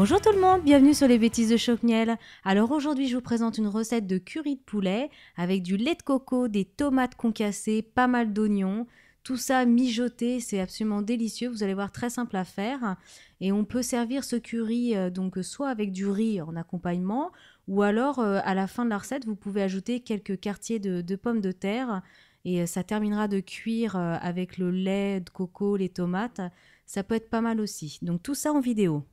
Bonjour tout le monde, bienvenue sur les bêtises de Chocniel. Alors aujourd'hui, je vous présente une recette de curry de poulet avec du lait de coco, des tomates concassées, pas mal d'oignons. Tout ça mijoté, c'est absolument délicieux. Vous allez voir, très simple à faire. Et on peut servir ce curry euh, donc soit avec du riz en accompagnement, ou alors euh, à la fin de la recette, vous pouvez ajouter quelques quartiers de, pommes de terre et euh, ça terminera de cuire avec le lait de coco, les tomates. Ça peut être pas mal aussi. Donc tout ça en vidéo.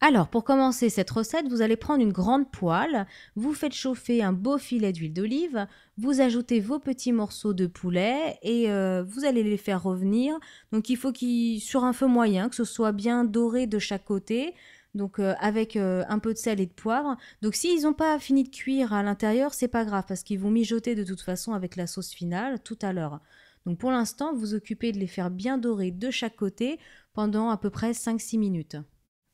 Alors, pour commencer cette recette, vous allez prendre une grande poêle, vous faites chauffer un beau filet d'huile d'olive, vous ajoutez vos petits morceaux de poulet et euh, vous allez les faire revenir. Donc, il faut qu'ils sur un feu moyen, que ce soit bien doré de chaque côté, donc euh, avec euh, un peu de sel et de poivre. Donc, s'ils n'ont pas fini de cuire à l'intérieur, c'est pas grave parce qu'ils vont mijoter de toute façon avec la sauce finale tout à l'heure. Donc, pour l'instant, vous occupez de les faire bien dorer de chaque côté pendant à peu près 5-6 minutes.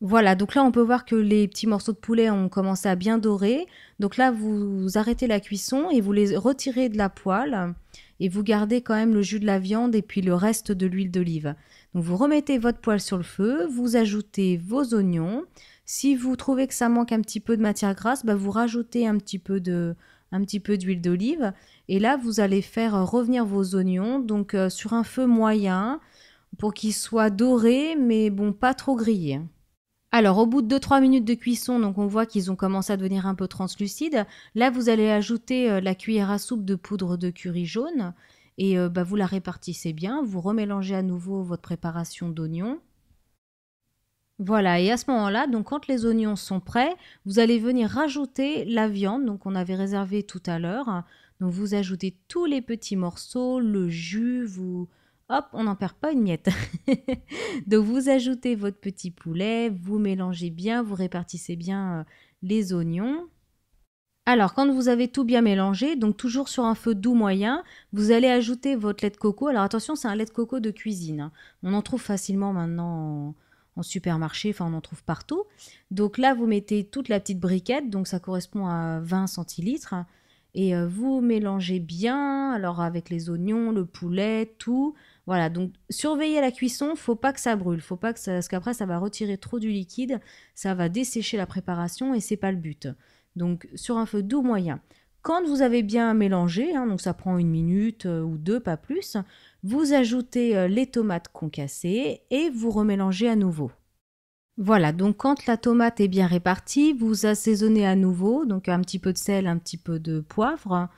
Voilà, donc là on peut voir que les petits morceaux de poulet ont commencé à bien dorer. Donc là vous arrêtez la cuisson et vous les retirez de la poêle et vous gardez quand même le jus de la viande et puis le reste de l'huile d'olive. Donc vous remettez votre poêle sur le feu, vous ajoutez vos oignons. Si vous trouvez que ça manque un petit peu de matière grasse, bah, vous rajoutez un petit peu un petit peu d'huile d'olive et là vous allez faire revenir vos oignons donc euh, sur un feu moyen pour qu'ils soient dorés mais bon pas trop grillés. Alors, au bout de 2-3 minutes de cuisson, donc on voit qu'ils ont commencé à devenir un peu translucides. Là, vous allez ajouter euh, la cuillère à soupe de poudre de curry jaune et euh, bah, vous la répartissez bien. Vous remélangez à nouveau votre préparation d'oignons. Voilà, et à ce moment-là, donc quand les oignons sont prêts, vous allez venir rajouter la viande, donc on avait réservée tout à l'heure. Donc vous ajoutez tous les petits morceaux, le jus, vous, hop, on n'en perd pas une miette. Donc vous ajoutez votre petit poulet, vous mélangez bien, vous répartissez bien euh, les oignons. Alors quand vous avez tout bien mélangé, donc toujours sur un feu doux moyen, vous allez ajouter votre lait de coco. Alors attention, c'est un lait de coco de cuisine. Hein. On en trouve facilement maintenant en, supermarché, enfin on en trouve partout. Donc là, vous mettez toute la petite briquette, donc ça correspond à 20 centilitres. Hein. Et euh, vous mélangez bien, alors avec les oignons, le poulet, tout. Voilà, donc surveiller la cuisson, faut pas que ça brûle, faut pas que parce qu'après ça va retirer trop du liquide, ça va dessécher la préparation et c'est pas le but. Donc sur un feu doux moyen. Quand vous avez bien mélangé, hein, donc ça prend une minute euh, ou deux, pas plus, vous ajoutez euh, les tomates concassées et vous remélangez à nouveau. Voilà, donc quand la tomate est bien répartie, vous assaisonnez à nouveau, donc un petit peu de sel, un petit peu de poivre,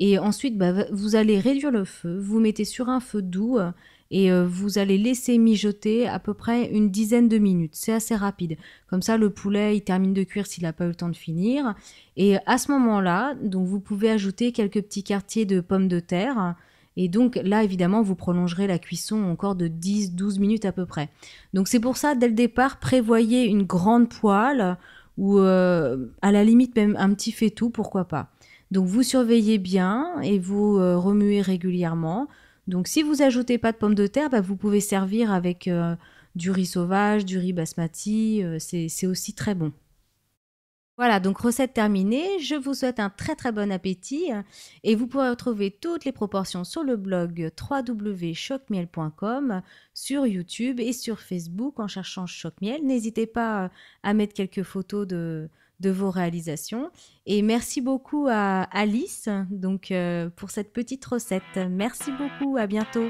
et ensuite, bah, vous allez réduire le feu, vous mettez sur un feu doux euh, et euh, vous allez laisser mijoter à peu près une dizaine de minutes. C'est assez rapide. Comme ça, le poulet, il termine de cuire s'il n'a pas eu le temps de finir. Et à ce moment-là, donc vous pouvez ajouter quelques petits quartiers de pommes de terre. Et donc là, évidemment, vous prolongerez la cuisson encore de 10-12 minutes à peu près. Donc c'est pour ça, dès le départ, prévoyez une grande poêle ou euh, à la limite même un petit faitout, pourquoi pas. Donc vous surveillez bien et vous euh, remuez régulièrement. Donc si vous n'ajoutez pas de pommes de terre, bah, vous pouvez servir avec euh, du riz sauvage, du riz basmati, euh, c'est aussi très bon. Voilà, donc recette terminée. Je vous souhaite un très très bon appétit et vous pourrez retrouver toutes les proportions sur le blog www.chocmiel.com, sur YouTube et sur Facebook en cherchant Chocmiel. N'hésitez pas euh, à mettre quelques photos de, vos réalisations. Et merci beaucoup à Alice donc, euh, pour cette petite recette. Merci beaucoup, à bientôt.